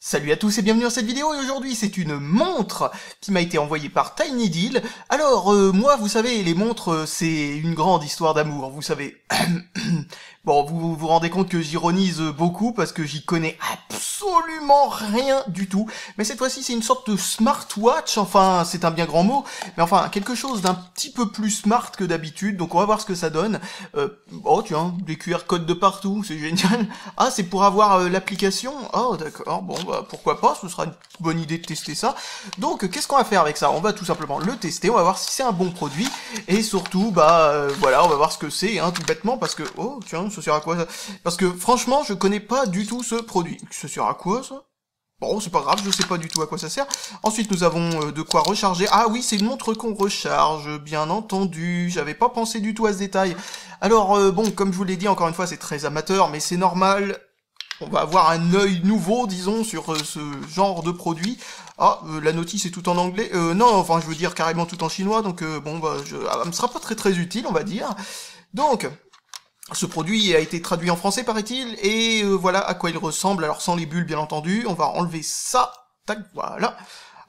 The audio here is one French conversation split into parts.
Salut à tous et bienvenue dans cette vidéo et aujourd'hui c'est une montre qui m'a été envoyée par Tiny Deal. Alors euh, moi vous savez les montres euh, c'est une grande histoire d'amour, vous savez. Bon, vous vous rendez compte que j'ironise beaucoup parce que j'y connais absolument rien du tout. Mais cette fois-ci, c'est une sorte de smartwatch. Enfin, c'est un bien grand mot. Mais enfin, quelque chose d'un petit peu plus smart que d'habitude. Donc, on va voir ce que ça donne. Euh, oh, tiens, des QR codes de partout. C'est génial. Ah, c'est pour avoir euh, l'application. Oh, d'accord. Bon, bah, pourquoi pas. Ce sera une bonne idée de tester ça. Donc, qu'est-ce qu'on va faire avec ça On va tout simplement le tester. On va voir si c'est un bon produit. Et surtout, bah, euh, voilà, on va voir ce que c'est, hein, tout bêtement. Parce que, oh, tiens, sur quoi ça Parce que franchement, je connais pas du tout ce produit. Ce sera quoi ça Bon, c'est pas grave, je sais pas du tout à quoi ça sert. Ensuite, nous avons euh, de quoi recharger. Ah oui, c'est une montre qu'on recharge, bien entendu. J'avais pas pensé du tout à ce détail. Alors, euh, bon, comme je vous l'ai dit, encore une fois, c'est très amateur, mais c'est normal. On va avoir un œil nouveau, disons, sur euh, ce genre de produit. Ah, la notice est tout en anglais. non, enfin, je veux dire carrément tout en chinois, donc bon, bah, je... Ah, me sera pas très très utile, on va dire. Donc, ce produit a été traduit en français, paraît-il, et euh, voilà à quoi il ressemble. Alors sans les bulles, bien entendu, on va enlever ça. Tac, voilà.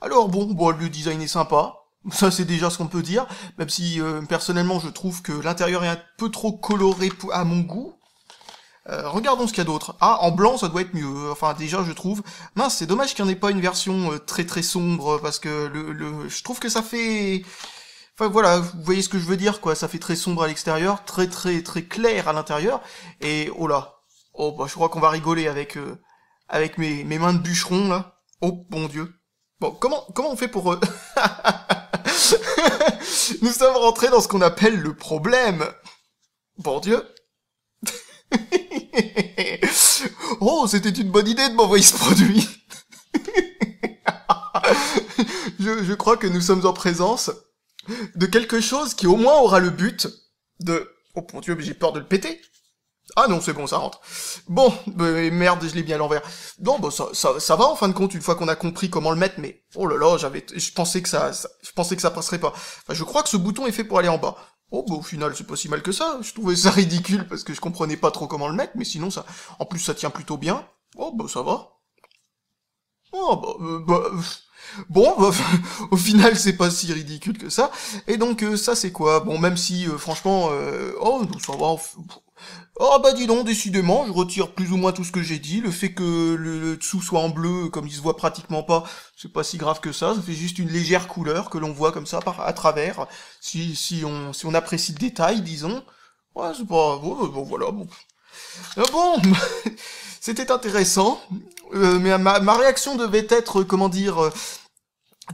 Alors bon, le design est sympa. Ça, c'est déjà ce qu'on peut dire, même si euh, personnellement, je trouve que l'intérieur est un peu trop coloré à mon goût. Euh, regardons ce qu'il y a d'autre. Ah, en blanc, ça doit être mieux. Enfin, déjà, je trouve. Mince, c'est dommage qu'il n'y en ait pas une version très très sombre, parce que le... je trouve que ça fait... Enfin voilà, vous voyez ce que je veux dire, quoi. Ça fait très sombre à l'extérieur, très très très clair à l'intérieur. Et oh là, oh bah, je crois qu'on va rigoler avec euh, avec mes, mes mains de bûcheron là. Oh bon dieu. Bon, comment comment on fait pour euh, Nous sommes rentrés dans ce qu'on appelle le problème. Bon dieu. oh, c'était une bonne idée de m'envoyer ce produit. je, je crois que nous sommes en présence de quelque chose qui au moins aura le but de... Oh mon dieu, mais j'ai peur de le péter ah non, c'est bon, ça rentre. Bon, mais bah, merde, je l'ai bien à l'envers. Non, bah ça, ça, va en fin de compte, une fois qu'on a compris comment le mettre, mais oh là là, j'avais, je pensais que ça, je pensais que ça passerait pas. Enfin, je crois que ce bouton est fait pour aller en bas. Oh bah au final, c'est pas si mal que ça. Je trouvais ça ridicule parce que je comprenais pas trop comment le mettre, mais sinon ça, en plus ça tient plutôt bien. Oh bah ça va. Oh bah, euh, bah Bon, bah, au final, c'est pas si ridicule que ça. Et donc, euh, ça, c'est quoi Bon, même si, euh, franchement, euh, oh, ça va... Oh bah dis donc, décidément, je retire plus ou moins tout ce que j'ai dit. Le fait que le, dessous soit en bleu, comme il se voit pratiquement pas, c'est pas si grave que ça. Ça fait juste une légère couleur que l'on voit comme ça par, à travers, si, si, on, si on apprécie le détail, disons. Ouais, c'est pas... Bon, bon, voilà, bon, euh, bon, c'était intéressant, euh, mais ma, réaction devait être, comment dire, euh,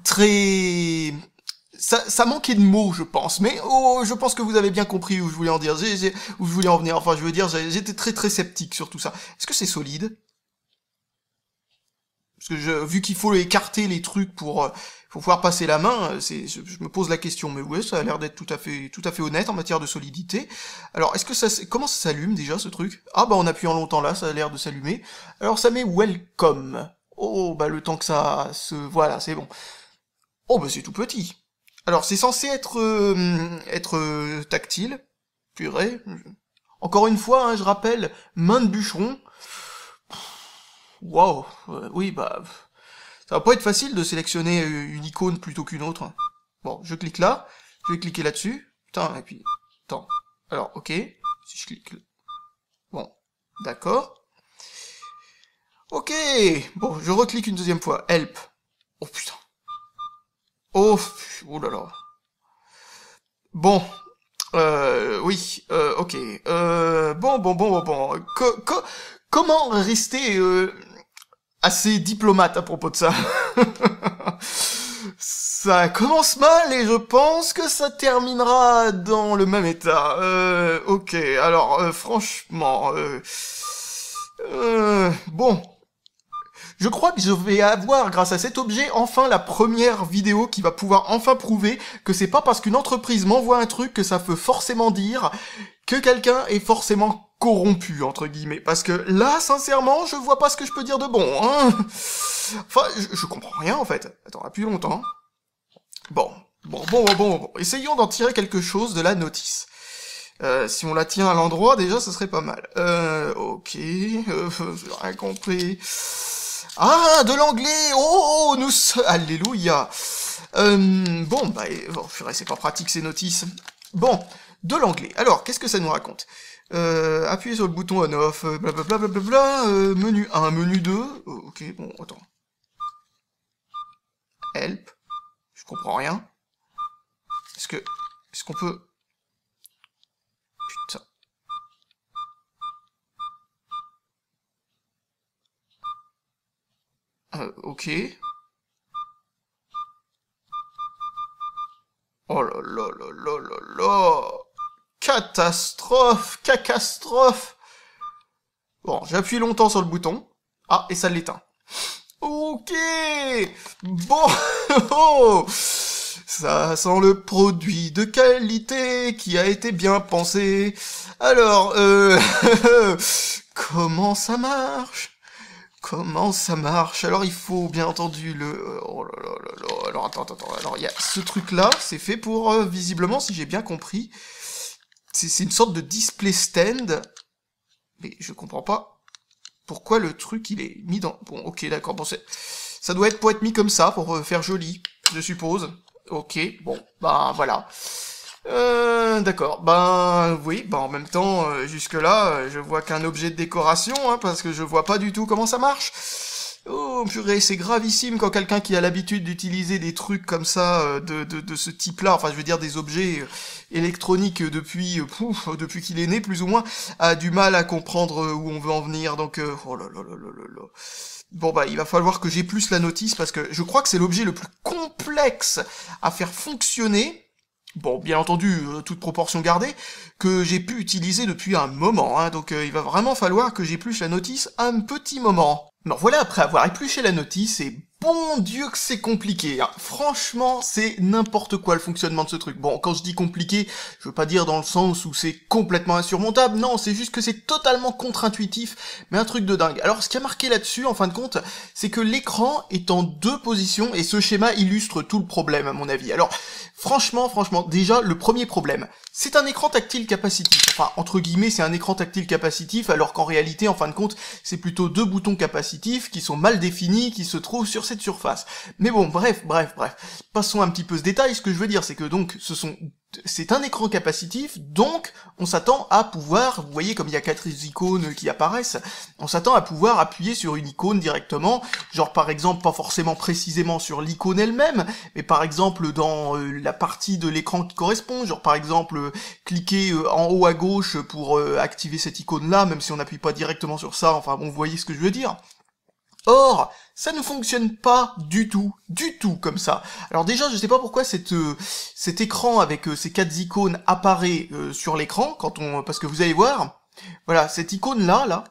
très... Ça, manquait de mots, je pense, mais oh, je pense que vous avez bien compris où je voulais en dire, où je voulais en venir. Enfin, je veux dire, j'étais très très sceptique sur tout ça. Est-ce que c'est solide que vu qu'il faut écarter les trucs pour, euh, pouvoir passer la main, euh, c'est, je, me pose la question. Mais oui, ça a l'air d'être tout à fait, tout à fait honnête en matière de solidité. Alors, est-ce que ça, comment ça s'allume déjà ce truc Ah bah en appuyant longtemps là, ça a l'air de s'allumer. Alors ça met welcome. Oh bah le temps que ça se, voilà, c'est bon. Oh bah c'est tout petit. Alors c'est censé être euh, être tactile, purée. Encore une fois, hein, je rappelle, main de bûcheron. Wow, euh, oui, bah... Ça va pas être facile de sélectionner une icône plutôt qu'une autre. Bon, je clique là, je vais cliquer là-dessus. Putain, et puis... Attends. Alors, ok. Si je clique... Bon, d'accord. Ok Bon, je reclique une deuxième fois. Help. Oh putain. Oh, oh là là. Bon. Euh, oui, euh, ok. Euh, bon, bon, bon, bon, bon. Co co Comment rester euh, assez diplomate à propos de ça Ça commence mal et je pense que ça terminera dans le même état. Euh, ok, alors euh, franchement... Euh, bon, je crois que je vais avoir, grâce à cet objet, enfin la première vidéo qui va pouvoir enfin prouver que c'est pas parce qu'une entreprise m'envoie un truc que ça veut forcément dire que quelqu'un est forcément corrompu, entre guillemets. Parce que là, sincèrement, je vois pas ce que je peux dire de bon, hein. Enfin, je, comprends rien, en fait. Attends, à plus longtemps. Bon, bon, bon, bon, bon. Essayons d'en tirer quelque chose de la notice. Euh, si on la tient à l'endroit, déjà, ce serait pas mal. Euh, ok, euh, rien compris. Ah, de l'anglais Oh, oh nous... Alléluia euh, Bon, bah, bon, c'est pas pratique ces notices. Bon, de l'anglais. Alors, qu'est-ce que ça nous raconte euh, Appuyez sur le bouton on-off, blablabla, euh, bla, bla, bla, euh, menu 1, menu 2... ok, bon, attends. Help Je comprends rien. Est-ce que... Est-ce qu'on peut... Euh, ok. Oh là là là là là là Catastrophe Catastrophe Bon, j'appuie longtemps sur le bouton. Ah, et ça l'éteint. Ok Bon oh. Ça sent le produit de qualité qui a été bien pensé. Alors, euh... comment ça marche Comment ça marche Alors il faut bien entendu le... Euh, oh là Alors attends, attends, attends. Alors il y a ce truc là, c'est fait pour, euh, visiblement, si j'ai bien compris, c'est une sorte de display stand. Mais je comprends pas pourquoi le truc il est mis dans... Bon ok d'accord, bon ça doit être pour être mis comme ça, pour euh, faire joli, je suppose. Ok, bon, bah voilà. Euh, d'accord. Ben oui, ben en même temps, euh, jusque-là, euh, je vois qu'un objet de décoration, hein, parce que je vois pas du tout comment ça marche. Oh purée, c'est gravissime quand quelqu'un qui a l'habitude d'utiliser des trucs comme ça, euh, de, de, de, ce type-là, enfin je veux dire des objets électroniques depuis pouf, depuis qu'il est né plus ou moins, a du mal à comprendre où on veut en venir. Donc oh là là là là là. Bon bah il va falloir que j'ai plus la notice parce que je crois que c'est l'objet le plus complexe à faire fonctionner bon, bien entendu, euh, toute proportion gardée, que j'ai pu utiliser depuis un moment, hein, donc euh, il va vraiment falloir que j'épluche la notice un petit moment. Alors voilà, après avoir épluché la notice, et bon Dieu que c'est compliqué. Hein. Franchement, c'est n'importe quoi le fonctionnement de ce truc. Bon, quand je dis compliqué, je veux pas dire dans le sens où c'est complètement insurmontable. Non, c'est juste que c'est totalement contre-intuitif, mais un truc de dingue. Alors, ce qui a marqué là-dessus, en fin de compte, c'est que l'écran est en deux positions et ce schéma illustre tout le problème, à mon avis. Alors, Franchement, franchement, déjà, le premier problème, c'est un écran tactile capacitif. Enfin, entre guillemets, c'est un écran tactile capacitif, alors qu'en réalité, en fin de compte, c'est plutôt deux boutons capacitifs qui sont mal définis, qui se trouvent sur cette surface. Mais bon, bref, bref, bref. Passons un petit peu ce détail. Ce que je veux dire, c'est que donc, ce sont c'est un écran capacitif, donc on s'attend à pouvoir, vous voyez comme il y a quatre icônes qui apparaissent, on s'attend à pouvoir appuyer sur une icône directement, genre par exemple pas forcément précisément sur l'icône elle-même, mais par exemple dans euh, la partie de l'écran qui correspond, genre par exemple euh, cliquer euh, en haut à gauche pour activer cette icône là, même si on n'appuie pas directement sur ça, enfin vous voyez ce que je veux dire. Or, ça ne fonctionne pas du tout, du tout comme ça. Alors déjà, je sais pas pourquoi euh, cet écran avec euh, ces quatre icônes apparaît euh, sur l'écran, quand on, parce que vous allez voir, voilà, cette icône-là, là,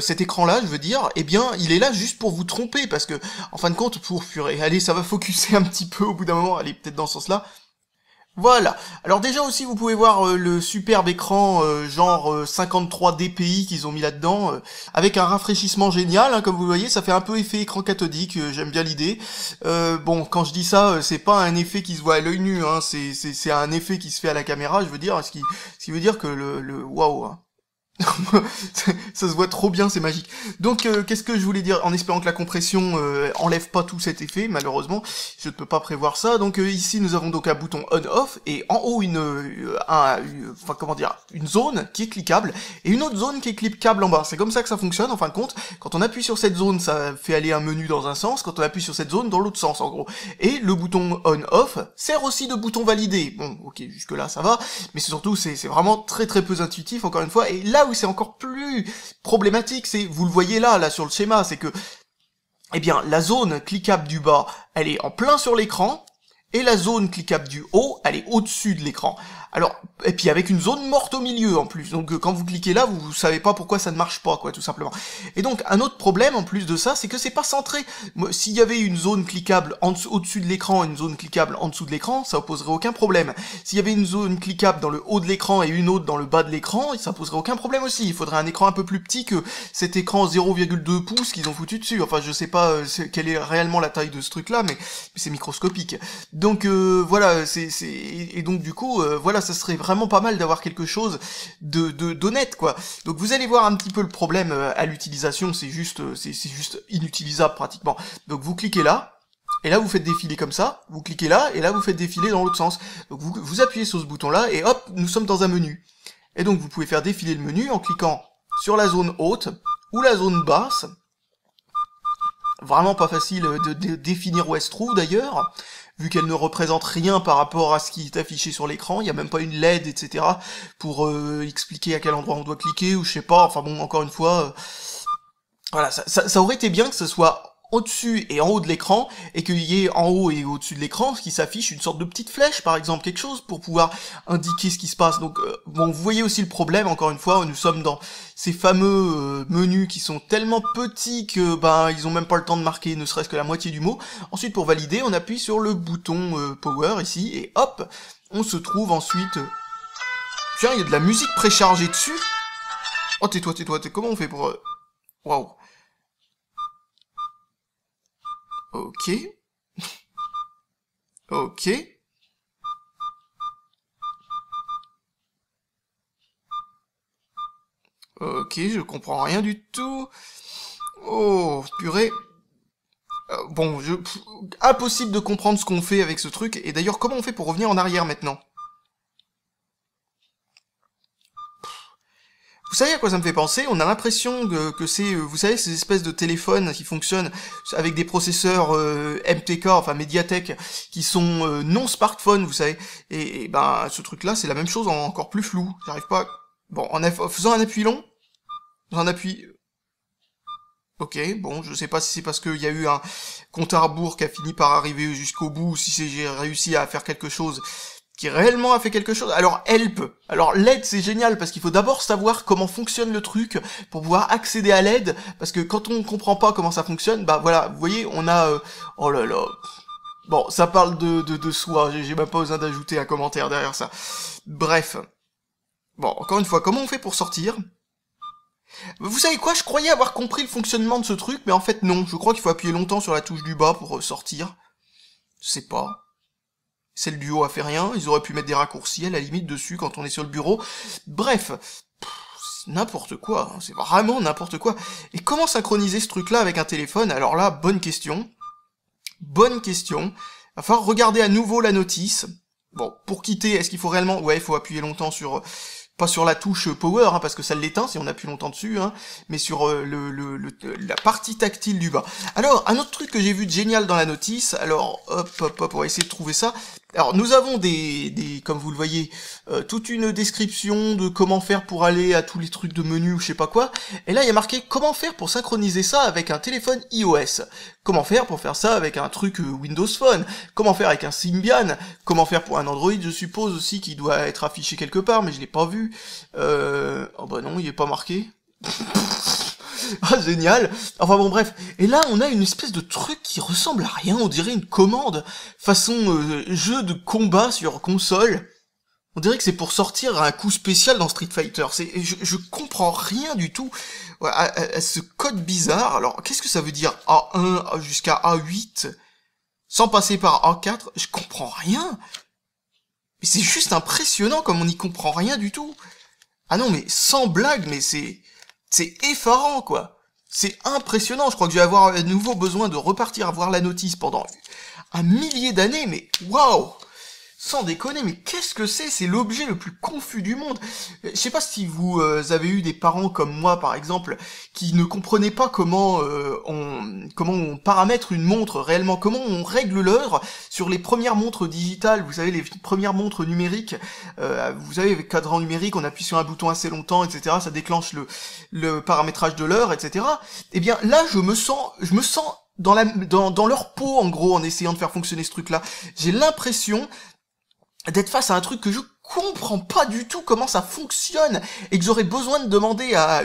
cet écran-là, je veux dire, eh bien, il est là juste pour vous tromper, parce que, en fin de compte, pour furer, allez, ça va focuser un petit peu au bout d'un moment, allez, peut-être dans ce sens-là, voilà. Alors déjà aussi, vous pouvez voir euh, le superbe écran euh, genre 53 euh, dpi qu'ils ont mis là-dedans, avec un rafraîchissement génial, hein, comme vous voyez, ça fait un peu effet écran cathodique, j'aime bien l'idée. bon, quand je dis ça, c'est pas un effet qui se voit à l'œil nu, hein. c'est un effet qui se fait à la caméra, je veux dire, ce qui, ce qui veut dire que le... le waouh hein. ça se voit trop bien, c'est magique. Donc, euh, qu'est-ce que je voulais dire En espérant que la compression euh, enlève pas tout cet effet, malheureusement, je ne peux pas prévoir ça. Donc euh, ici, nous avons donc un bouton on/off et en haut une, enfin comment dire, une zone qui est cliquable et une autre zone qui est cliquable en bas. C'est comme ça que ça fonctionne. En fin de compte, quand on appuie sur cette zone, ça fait aller un menu dans un sens. Quand on appuie sur cette zone, dans l'autre sens, en gros. Et le bouton on/off sert aussi de bouton validé. Bon, ok, jusque là ça va, mais c'est surtout c'est vraiment très très peu intuitif encore une fois. Et là où c'est encore plus problématique, c'est, vous le voyez là, là sur le schéma, c'est que, eh bien, la zone cliquable du bas, elle est en plein sur l'écran, et la zone cliquable du haut, elle est au-dessus de l'écran. Alors, et puis avec une zone morte au milieu en plus. Donc euh, quand vous cliquez là, vous, savez pas pourquoi ça ne marche pas, quoi, tout simplement. Et donc un autre problème en plus de ça, c'est que c'est pas centré. S'il y avait une zone cliquable au-dessus de l'écran et une zone cliquable en dessous de l'écran, ça poserait aucun problème. S'il y avait une zone cliquable dans le haut de l'écran et une autre dans le bas de l'écran, ça poserait aucun problème aussi. Il faudrait un écran un peu plus petit que cet écran 0,2 pouces qu'ils ont foutu dessus. Enfin, je sais pas euh, quelle est réellement la taille de ce truc-là, mais c'est microscopique. Donc euh, voilà, c'est et donc du coup euh, voilà, ça serait vraiment pas mal d'avoir quelque chose de d'honnête quoi. Donc vous allez voir un petit peu le problème euh, à l'utilisation, c'est juste c'est juste inutilisable pratiquement. Donc vous cliquez là, et là, vous faites défiler comme ça, vous cliquez là, et là, vous faites défiler dans l'autre sens. Donc vous, vous appuyez sur ce bouton-là, et hop, nous sommes dans un menu. Et donc vous pouvez faire défiler le menu en cliquant sur la zone haute ou la zone basse, Vraiment pas facile de, définir où trouve d'ailleurs, vu qu'elle ne représente rien par rapport à ce qui est affiché sur l'écran, il n'y a même pas une LED, etc., pour euh, expliquer à quel endroit on doit cliquer, ou je sais pas, enfin bon, encore une fois, euh, voilà, ça aurait été bien que ce soit au-dessus et en haut de l'écran, et qu'il y ait en haut et au-dessus de l'écran ce qui s'affiche une sorte de petite flèche, par exemple, quelque chose pour pouvoir indiquer ce qui se passe. Donc, euh, vous voyez aussi le problème, encore une fois, nous sommes dans ces fameux euh, menus qui sont tellement petits que, ben, ils ont même pas le temps de marquer ne serait-ce que la moitié du mot. Ensuite, pour valider, on appuie sur le bouton euh, Power ici, et hop, on se trouve ensuite... Tiens, il y a de la musique préchargée dessus Oh, tais-toi, tais-toi, tais comment on fait pour... Waouh Ok. ok. Ok, je comprends rien du tout. Oh, purée. Euh, bon, je... impossible de comprendre ce qu'on fait avec ce truc. Et d'ailleurs, comment on fait pour revenir en arrière maintenant Vous savez à quoi ça me fait penser On a l'impression que, c'est, euh, vous savez, ces espèces de téléphones qui fonctionnent avec des processeurs euh, MTK, enfin Mediatek, qui sont euh, non smartphone, vous savez. Et, ben, ce truc-là, c'est la même chose, encore plus flou. J'arrive pas. Bon, en, faisant un appui long, un appui. Ok, bon, je sais pas si c'est parce qu'il y a eu un compte à rebours qui a fini par arriver jusqu'au bout, si j'ai réussi à faire quelque chose qui réellement a fait quelque chose. Alors help. Alors l'aide c'est génial parce qu'il faut d'abord savoir comment fonctionne le truc pour pouvoir accéder à l'aide parce que quand on comprend pas comment ça fonctionne, bah voilà, vous voyez, on a euh, oh là là. Bon, ça parle de de, de soi, j'ai même pas besoin d'ajouter un commentaire derrière ça. Bref. Bon, encore une fois, comment on fait pour sortir vous savez quoi, je croyais avoir compris le fonctionnement de ce truc, mais en fait non, je crois qu'il faut appuyer longtemps sur la touche du bas pour euh, sortir. Je sais pas. Celle du haut a fait rien, ils auraient pu mettre des raccourcis à la limite dessus quand on est sur le bureau. Bref, n'importe quoi, hein, c'est vraiment n'importe quoi. Et comment synchroniser ce truc-là avec un téléphone Alors là, bonne question. Bonne question. Va falloir regarder à nouveau la notice. Bon, pour quitter, est-ce qu'il faut réellement... Ouais, il faut appuyer longtemps sur... Pas sur la touche Power, hein, parce que ça l'éteint si on appuie longtemps dessus, hein, mais sur euh, le, la partie tactile du bas. Alors, un autre truc que j'ai vu de génial dans la notice, alors hop, hop, hop, on va essayer de trouver ça. Alors nous avons des, des comme vous le voyez, euh, toute une description de comment faire pour aller à tous les trucs de menu ou je sais pas quoi. Et là il y a marqué comment faire pour synchroniser ça avec un téléphone iOS. Comment faire pour faire ça avec un truc euh, Windows Phone Comment faire avec un Symbian Comment faire pour un Android je suppose aussi qui doit être affiché quelque part mais je l'ai pas vu. Euh... Oh bah non il est pas marqué. Ah, génial Enfin bon, bref. Et là, on a une espèce de truc qui ressemble à rien, on dirait une commande, façon euh, jeu de combat sur console. On dirait que c'est pour sortir un coup spécial dans Street Fighter. C'est, je, comprends rien du tout à, ce code bizarre. Alors, qu'est-ce que ça veut dire A1 jusqu'à A8 sans passer par A4 Je comprends rien. Mais c'est juste impressionnant comme on n'y comprend rien du tout. Ah non, mais sans blague, mais c'est c'est effarant, quoi. C'est impressionnant. Je crois que je vais avoir à nouveau besoin de repartir à voir la notice pendant un millier d'années, mais waouh sans déconner, mais qu'est-ce que c'est C'est l'objet le plus confus du monde. Euh, je sais pas si vous euh, avez eu des parents comme moi, par exemple, qui ne comprenaient pas comment euh, on comment on paramètre une montre réellement, comment on règle l'heure sur les premières montres digitales. Vous savez, les premières montres numériques. vous savez, avec cadran numérique, on appuie sur un bouton assez longtemps, etc. Ça déclenche le le paramétrage de l'heure, etc. Eh bien, là, je me sens, je me sens dans, la, dans, dans leur peau en gros en essayant de faire fonctionner ce truc là. J'ai l'impression d'être face à un truc que je comprends pas du tout comment ça fonctionne et que j'aurais besoin de demander à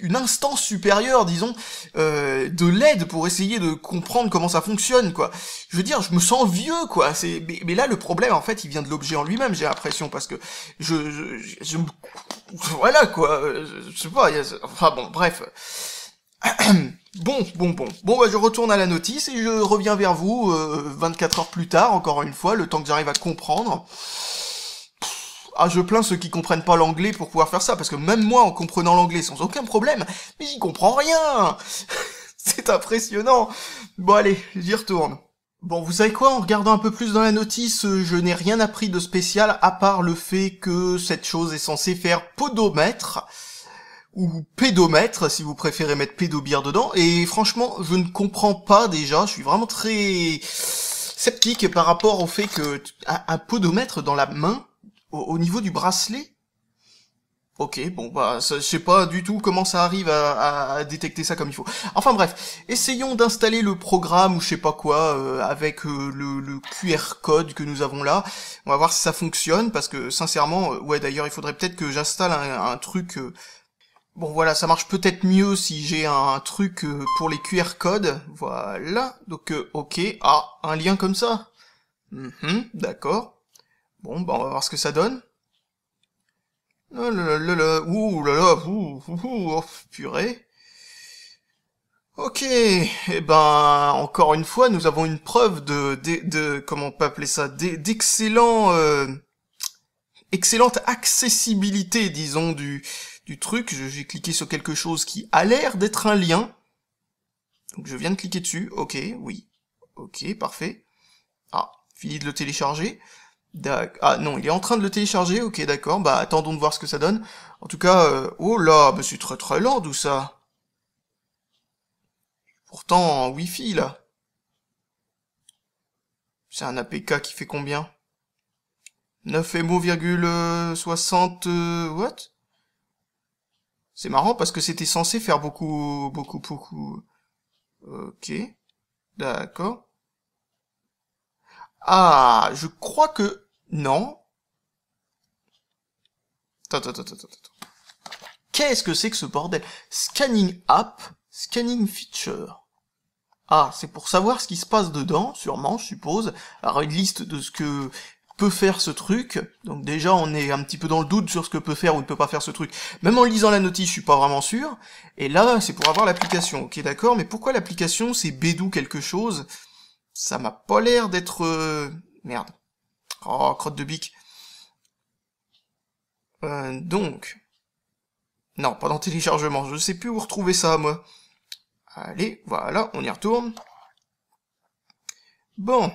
une instance supérieure, disons, euh, de l'aide pour essayer de comprendre comment ça fonctionne, quoi. Je veux dire, je me sens vieux, quoi. C'est mais, là le problème, en fait, il vient de l'objet en lui-même, j'ai l'impression, parce que je, je, voilà, quoi. Euh, je, sais pas. Enfin bon, bref. Bon, bon, bon. Bon, bah, je retourne à la notice et je reviens vers vous 24 euh, heures plus tard, encore une fois, le temps que j'arrive à comprendre. ah, je plains ceux qui comprennent pas l'anglais pour pouvoir faire ça, parce que même moi, en comprenant l'anglais sans aucun problème, mais j'y comprends rien C'est impressionnant Bon, allez, j'y retourne. Bon, vous savez quoi, en regardant un peu plus dans la notice, euh, je n'ai rien appris de spécial à part le fait que cette chose est censée faire podomètre, ou pédomètre si vous préférez mettre pédobière dedans et franchement je ne comprends pas déjà je suis vraiment très sceptique par rapport au fait que un, podomètre dans la main au, niveau du bracelet Ok, bon bah je sais pas du tout comment ça arrive à, détecter ça comme il faut. Enfin bref, essayons d'installer le programme ou je sais pas quoi euh, avec euh, le, QR code que nous avons là. On va voir si ça fonctionne parce que sincèrement, euh, ouais d'ailleurs il faudrait peut-être que j'installe un, truc Bon voilà, ça marche peut-être mieux si j'ai un truc euh, pour les QR codes. Voilà, donc euh, ok. Ah, un lien comme ça mhm, D'accord. Bon, ben, on va voir ce que ça donne. oh là là, ouh là là, oh, purée. Ok, et eh ben encore une fois, nous avons une preuve de, de, comment on peut appeler ça, d'excellent, euh, excellente accessibilité, disons, du du truc, j'ai cliqué sur quelque chose qui a l'air d'être un lien. Donc je viens de cliquer dessus, ok, oui, ok, parfait. Ah, fini de le télécharger. Ah non, il est en train de le télécharger, ok, d'accord, bah attendons de voir ce que ça donne. En tout cas, euh, oh là, bah c'est très très lent tout ça. Pourtant, en Wi-Fi, là. C'est un APK qui fait combien 9 MO,60... What c'est marrant parce que c'était censé faire beaucoup, beaucoup, beaucoup. Ok. D'accord. Ah, je crois que... Non. Attends, attends, attends, attends. Qu'est-ce que c'est que ce bordel Scanning app, scanning feature. Ah, c'est pour savoir ce qui se passe dedans, sûrement, je suppose. Alors une liste de ce que peut faire ce truc. Donc déjà, on est un petit peu dans le doute sur ce que peut faire ou ne peut pas faire ce truc. Même en lisant la notice, je suis pas vraiment sûr. Et là, c'est pour avoir l'application. Ok, d'accord, mais pourquoi l'application, c'est Bédou quelque chose Ça m'a pas l'air d'être... Euh, merde. Oh, crotte de bique. Euh, donc... Non, pas dans téléchargement. Je sais plus où retrouver ça, moi. Allez, voilà, on y retourne. Bon.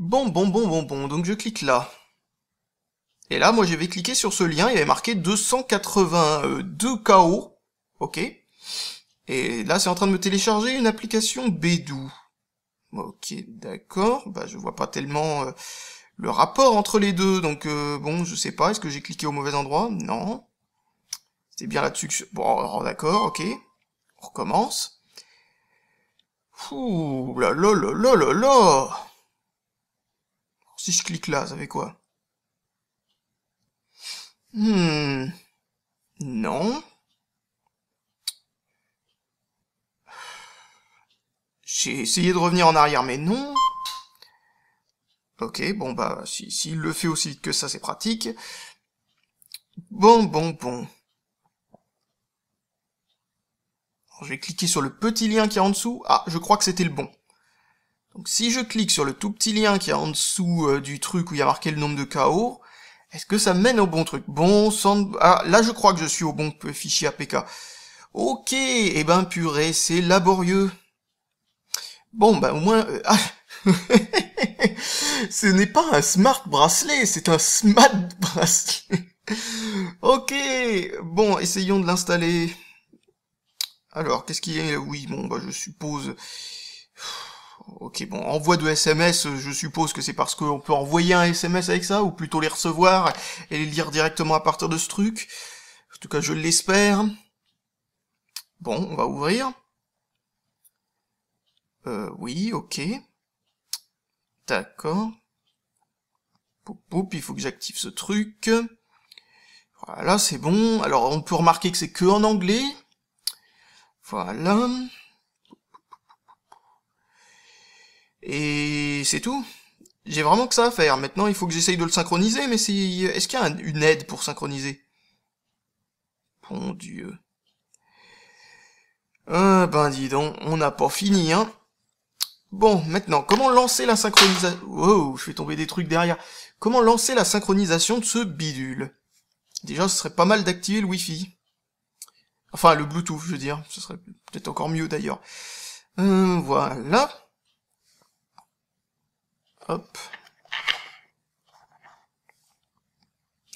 Bon, bon, bon, bon, bon, donc je clique là. Et là, moi, j'avais vais cliquer sur ce lien, il avait marqué 282 KO, ok Et là, c'est en train de me télécharger une application Bédou. Ok, d'accord, bah je vois pas tellement euh, le rapport entre les deux, donc euh, bon, je sais pas, est-ce que j'ai cliqué au mauvais endroit Non. C'est bien là-dessus que je... Bon, d'accord, ok, on recommence. Ouh là là là là là là je clique là, ça fait quoi hmm. Non. J'ai essayé de revenir en arrière, mais non. Ok, bon bah, s'il si, si le fait aussi vite que ça, c'est pratique. Bon, bon, bon. je vais cliquer sur le petit lien qui est en dessous. Ah, je crois que c'était le bon. Donc si je clique sur le tout petit lien qui est en dessous euh, du truc où il y a marqué le nombre de KO, est-ce que ça mène au bon truc Bon, sans... Ah, là je crois que je suis au bon fichier APK. Ok, et eh ben purée, c'est laborieux. Bon, ben au moins... Euh, ah, ce n'est pas un smart bracelet, c'est un smart bracelet. ok, bon, essayons de l'installer. Alors, qu'est-ce qu'il y a Oui, bon, ben, je suppose... Ok, bon, envoi de SMS, euh, je suppose que c'est parce qu'on peut envoyer un SMS avec ça, ou plutôt les recevoir et les lire directement à partir de ce truc. En tout cas, je l'espère. Bon, on va ouvrir. Euh, oui, ok. D'accord. Poup, il faut que j'active ce truc. Voilà, c'est bon. Alors, on peut remarquer que c'est que en anglais. Voilà. Et c'est tout. J'ai vraiment que ça à faire. Maintenant, il faut que j'essaye de le synchroniser, mais c'est... est-ce qu'il y a une aide pour synchroniser Bon Dieu. Ah, ben dis donc, on n'a pas fini, hein. Bon, maintenant, comment lancer la synchronisation... Oh, je fais tomber des trucs derrière. Comment lancer la synchronisation de ce bidule Déjà, ce serait pas mal d'activer le Wi-Fi. Enfin, le Bluetooth, je veux dire. Ce serait peut-être encore mieux, d'ailleurs. Euh, voilà.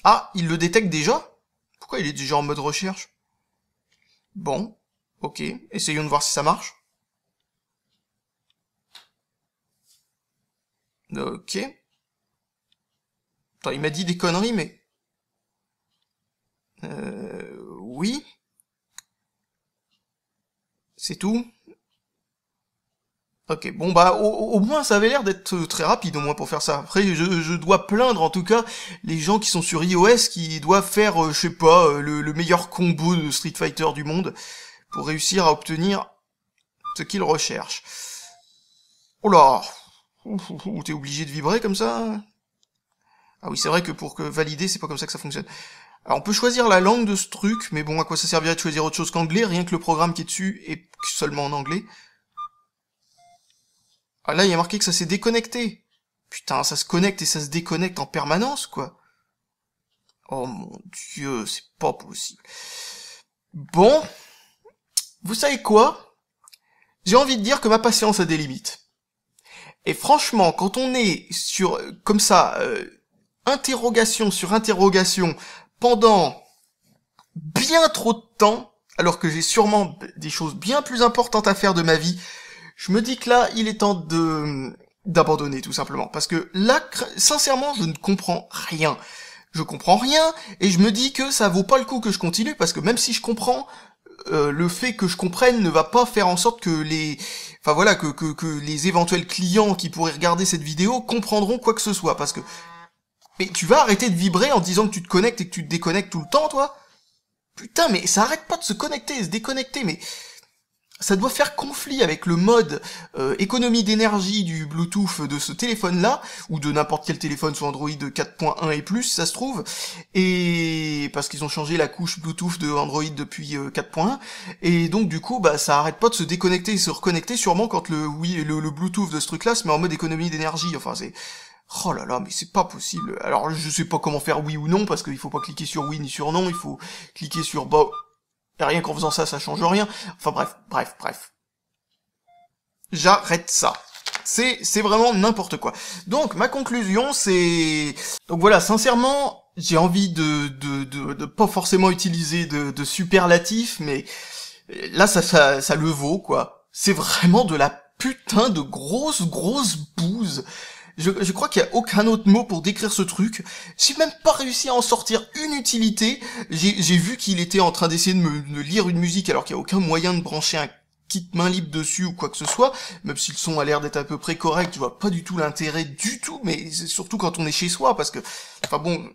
Ah, il le détecte déjà Pourquoi il est déjà en mode recherche Bon, ok. Essayons de voir si ça marche. Ok. Attends, il m'a dit des conneries, mais... Euh... Oui. C'est tout Ok, bon bah au, moins ça avait l'air d'être euh, très rapide au moins pour faire ça. Après je, je, dois plaindre en tout cas les gens qui sont sur iOS qui doivent faire euh, je sais pas euh, le, meilleur combo de Street Fighter du monde pour réussir à obtenir ce qu'ils recherchent. Oh là, t'es obligé de vibrer comme ça hein? Ah oui c'est vrai que pour que valider c'est pas comme ça que ça fonctionne. Alors on peut choisir la langue de ce truc, mais bon à quoi ça servirait de choisir autre chose qu'anglais, rien que le programme qui est dessus est seulement en anglais. Ah là, il y a marqué que ça s'est déconnecté. Putain, ça se connecte et ça se déconnecte en permanence, quoi. Oh mon dieu, c'est pas possible. Bon, vous savez quoi J'ai envie de dire que ma patience a des limites. Et franchement, quand on est sur comme ça, euh, interrogation sur interrogation pendant bien trop de temps, alors que j'ai sûrement des choses bien plus importantes à faire de ma vie, je me dis que là, il est temps de d'abandonner tout simplement parce que là sincèrement je ne comprends rien je comprends rien et je me dis que ça vaut pas le coup que je continue parce que même si je comprends euh, le fait que je comprenne ne va pas faire en sorte que les enfin voilà que, que, les éventuels clients qui pourraient regarder cette vidéo comprendront quoi que ce soit parce que mais tu vas arrêter de vibrer en disant que tu te connectes et que tu te déconnectes tout le temps toi putain mais ça arrête pas de se connecter et se déconnecter mais ça doit faire conflit avec le mode euh, économie d'énergie du Bluetooth de ce téléphone-là, ou de n'importe quel téléphone sous Android 4.1 et plus, ça se trouve, et parce qu'ils ont changé la couche Bluetooth de Android depuis 4.1, euh, et donc du coup, bah ça arrête pas de se déconnecter et se reconnecter, sûrement quand le, oui, le, le Bluetooth de ce truc-là se met en mode économie d'énergie, enfin c'est... Oh là là, mais c'est pas possible. Alors je sais pas comment faire oui ou non parce qu'il faut pas cliquer sur oui ni sur non, il faut cliquer sur bah rien qu'en faisant ça, ça change rien. Enfin bref, bref, bref. J'arrête ça. C'est, c'est vraiment n'importe quoi. Donc ma conclusion, c'est... Donc voilà, sincèrement, j'ai envie de, de, de, pas forcément utiliser de, de superlatif, mais là ça, ça, ça le vaut quoi. C'est vraiment de la putain de grosse grosse bouse. Je, crois qu'il n'y a aucun autre mot pour décrire ce truc. J'ai même pas réussi à en sortir une utilité. J'ai vu qu'il était en train d'essayer de me de lire une musique alors qu'il n'y a aucun moyen de brancher un kit main libre dessus ou quoi que ce soit, même si le son a l'air d'être à peu près correct, je vois pas du tout l'intérêt du tout, mais surtout quand on est chez soi, parce que, enfin bon,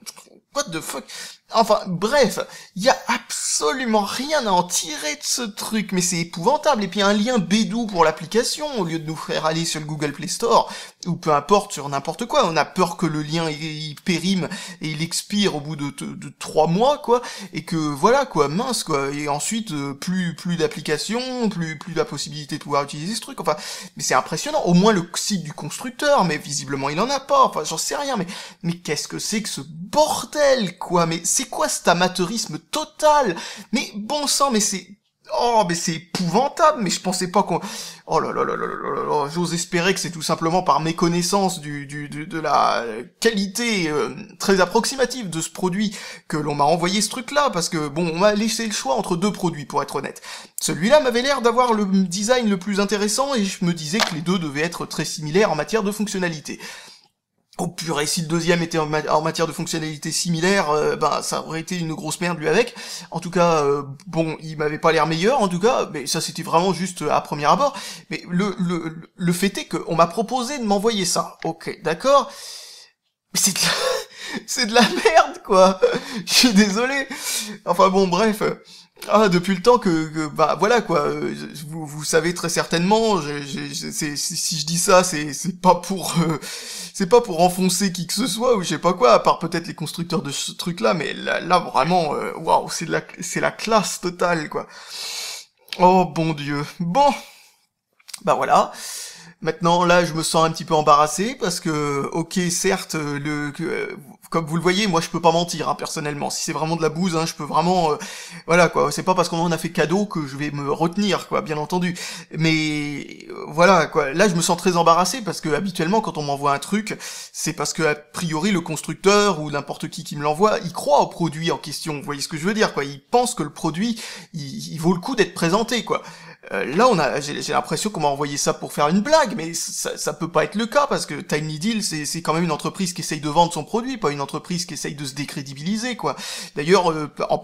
what the fuck Enfin, bref, il y a absolument rien à en tirer de ce truc, mais c'est épouvantable. Et puis un lien bédou pour l'application, au lieu de nous faire aller sur le Google Play Store, ou peu importe, sur n'importe quoi. On a peur que le lien, il, périme et il expire au bout de, trois mois, quoi. Et que voilà, quoi, mince, quoi. Et ensuite, euh, plus plus d'application, plus plus la possibilité de pouvoir utiliser ce truc. Enfin, mais c'est impressionnant. Au moins le site du constructeur, mais visiblement il en a pas. Enfin, j'en sais rien, mais, mais qu'est-ce que c'est que ce bordel, quoi. Mais c'est quoi cet amateurisme total Mais bon sang, mais c'est... Oh, mais c'est épouvantable, mais je pensais pas qu'on... Oh là là là là là là, j'ose espérer que c'est tout simplement par méconnaissance du, du, du de la qualité euh, très approximative de ce produit que l'on m'a envoyé ce truc-là, parce que bon, on m'a laissé le choix entre deux produits, pour être honnête. Celui-là m'avait l'air d'avoir le design le plus intéressant, et je me disais que les deux devaient être très similaires en matière de fonctionnalité oh purée, si le deuxième était en, matière de fonctionnalité similaire, euh, bah ça aurait été une grosse merde lui avec. En tout cas, euh, bon, il m'avait pas l'air meilleur, en tout cas, mais ça c'était vraiment juste euh, à premier abord. Mais le, le, le fait est qu'on m'a proposé de m'envoyer ça. Ok, d'accord. Mais c'est de, la... de la merde, quoi. Je suis désolé. Enfin bon, bref. Ah, depuis le temps que, bah voilà quoi, euh, vous, vous savez très certainement, si je dis ça, c'est pas pour euh, c'est pas pour enfoncer qui que ce soit ou je sais pas quoi, à part peut-être les constructeurs de ce truc là, mais là, vraiment, euh, waouh, wow, c'est la c'est la classe totale quoi. Oh bon dieu, bon, bah voilà. Maintenant, là, je me sens un petit peu embarrassé parce que, ok, certes, le, comme vous le voyez, moi je peux pas mentir hein, personnellement. Si c'est vraiment de la bouse, hein, je peux vraiment, euh, voilà quoi. C'est pas parce qu'on m'en a fait cadeau que je vais me retenir, quoi, bien entendu. Mais euh, voilà quoi. Là, je me sens très embarrassé parce que habituellement, quand on m'envoie un truc, c'est parce que a priori le constructeur ou n'importe qui qui me l'envoie, il croit au produit en question. Vous voyez ce que je veux dire, quoi. Il pense que le produit, il vaut le coup d'être présenté, quoi. Euh, là, on a, j'ai l'impression qu'on m'a envoyé ça pour faire une blague, mais ça, ça peut pas être le cas parce que Tiny Deal, c'est quand même une entreprise qui essaye de vendre son produit, pas une entreprise qui essaye de se décrédibiliser, quoi. D'ailleurs, euh, en,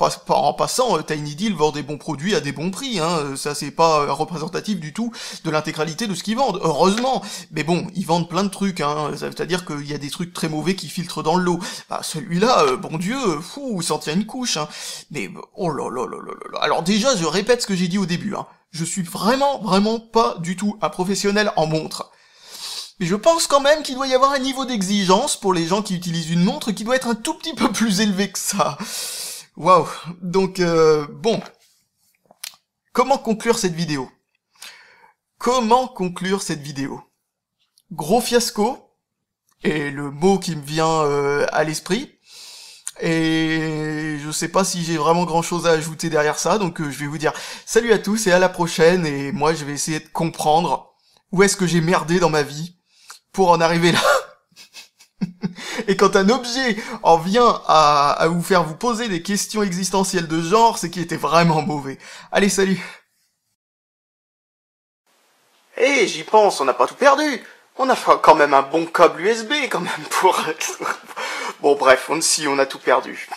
passant, euh, Tiny Deal vend des bons produits à des bons prix. Hein. Ça, c'est pas représentatif du tout de l'intégralité de ce qu'ils vendent. Heureusement, mais bon, ils vendent plein de trucs. Hein. C'est-à-dire qu'il y a des trucs très mauvais qui filtrent dans l'eau. Bah, celui-là, bon Dieu, fou, il s'en tient une couche. Hein. Mais oh là là là là là. Alors déjà, je répète ce que j'ai dit au début. Hein. Je suis vraiment, vraiment pas du tout un professionnel en montre. Mais je pense quand même qu'il doit y avoir un niveau d'exigence pour les gens qui utilisent une montre qui doit être un tout petit peu plus élevé que ça. Waouh. Donc, euh, bon. Comment conclure cette vidéo Comment conclure cette vidéo Gros fiasco, et le mot qui me vient euh, à l'esprit, et je sais pas si j'ai vraiment grand chose à ajouter derrière ça, donc euh, je vais vous dire salut à tous et à la prochaine, et moi je vais essayer de comprendre où est-ce que j'ai merdé dans ma vie pour en arriver là. Et quand un objet en vient à, vous faire vous poser des questions existentielles de genre, c'est qu'il était vraiment mauvais. Allez, salut Eh, j'y pense, on n'a pas tout perdu On a quand même un bon câble USB, quand même, pour... Bon bref, on, si on a tout perdu.